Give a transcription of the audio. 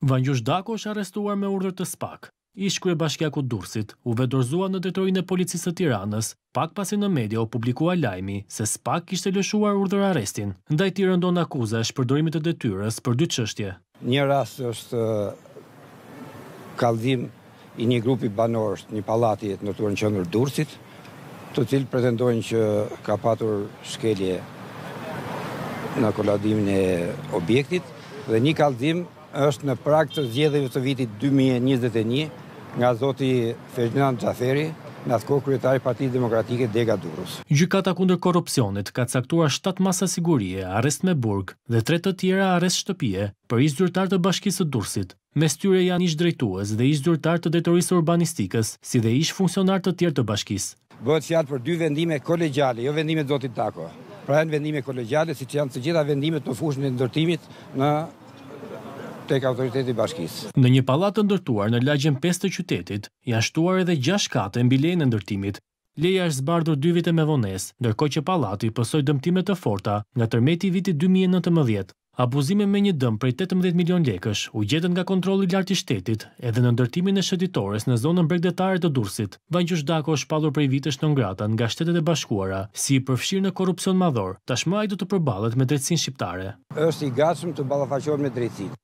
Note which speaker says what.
Speaker 1: Vanjush Dako është arestuar me urdhër të spak. Ishku e bashkjaku Dursit u vedorzua në detrojnë e policisë të tiranës, pak pasi në media u publikua lajmi se spak ishte lëshuar urdhër arestin. Ndaj ti rëndon akuza e shpërdorimit të detyres për dy qështje.
Speaker 2: Një rast është uh, kaldim i një grupi banorës një palati e të nërtuar në qëndër Dursit, të cilë pretendojnë që ka patur shkelje në koladimin e objektit dhe një kaldim është në prak të zgjedhjeve të vitit 2021 nga zoti Ferdinand Xhaferi, në atë kohë kryetari i Partisë Demokratike Dega Durrës.
Speaker 1: Gjykata kundër korrupsionit ka caktuar 7 masa sigurie, arrest me burg dhe 3 të tjera arrest shtëpie për ish zyrtar të Bashkisë së Durrësit. Mes tyre janë ish drejtues dhe ish zyrtar të detorisë urbanistikës, si dhe ish funksionar të tjerë të bashkisë.
Speaker 2: Bëhet fjalë për dy vendime kolegjale, jo vendime zotit Tako. Pra janë vendime kolegjale, siç janë të gjitha vendimet në fushën e ndërtimit në tek autoriteti i bashkisë.
Speaker 1: Në një pallat të ndërtuar në lagjen 5 të qytetit, janë shtuar edhe 6 kate mbi lejen e ndërtimit. Leja është zbardhur 2 vite me vonesë, ndërkohë që pallati posoi dëmtime të forta nga tërmeti i vitit 2019. Abuzime me një dëm prej 18 milion lekësh u gjetën nga kontrolli lartë i shtetit edhe në ndërtimin e shëtitores në zonën bregdetare të Durrësit. Vanjush Dako është pallur prej vitesh në ngrata nga shtetet e bashkuara si i përfshirë në korrupsion madhor. Tashmë ai do të përballet me drejtsinë shqiptare.
Speaker 2: Është i gatshëm të ballafaqohet me drejtësinë.